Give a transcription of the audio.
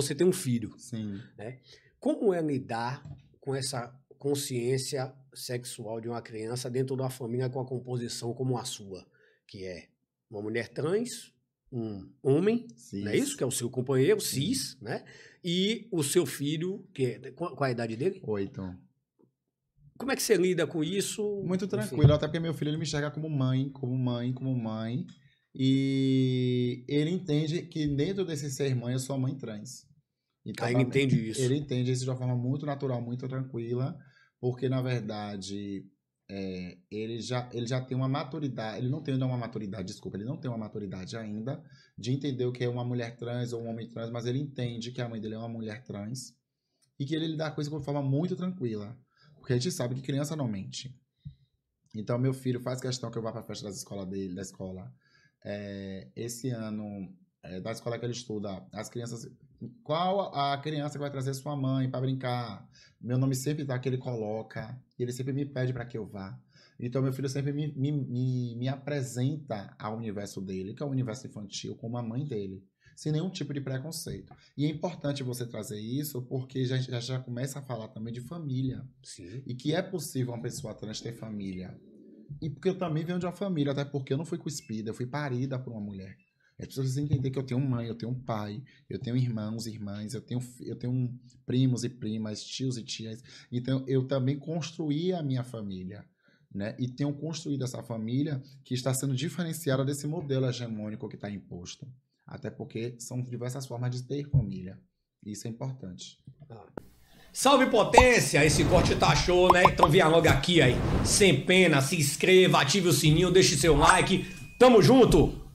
você tem um filho. Sim. Né? Como é lidar com essa consciência sexual de uma criança dentro de uma família com a composição como a sua, que é uma mulher trans, um homem, cis. não é isso? Que é o seu companheiro, cis, Sim. né? E o seu filho, que é, qual, qual é a idade dele? Oito. Como é que você lida com isso? Muito tranquilo, Enfim. até porque meu filho ele me enxerga como mãe, como mãe, como mãe. E ele entende que dentro desse ser mãe, eu sou a mãe trans. Então, ele entende isso. Ele entende isso de uma forma muito natural, muito tranquila, porque na verdade é, ele, já, ele já tem uma maturidade, ele não tem ainda uma maturidade, desculpa, ele não tem uma maturidade ainda de entender o que é uma mulher trans ou um homem trans, mas ele entende que a mãe dele é uma mulher trans e que ele lida com isso de forma muito tranquila, porque a gente sabe que criança não mente. Então meu filho faz questão que eu vá para a festa da escola dele, da escola. É, esse ano é, da escola que ele estuda, as crianças. Qual a criança que vai trazer sua mãe para brincar? Meu nome sempre tá que ele coloca, e ele sempre me pede para que eu vá. Então, meu filho sempre me, me, me, me apresenta ao universo dele, que é o universo infantil, como a mãe dele sem nenhum tipo de preconceito. E é importante você trazer isso porque já, já, já começa a falar também de família. Sim. E que é possível uma pessoa trans ter família. E porque eu também venho de uma família, até porque eu não fui cuspida, eu fui parida por uma mulher. As pessoas precisam entender que eu tenho mãe, eu tenho pai, eu tenho irmãos e irmãs, eu tenho, eu tenho primos e primas, tios e tias. Então, eu também construí a minha família. Né? E tenho construído essa família que está sendo diferenciada desse modelo hegemônico que está imposto. Até porque são diversas formas de ter família. Isso é importante. Salve potência! Esse corte tá show, né? Então venha logo aqui aí. Sem pena, se inscreva, ative o sininho, deixe seu like. Tamo junto!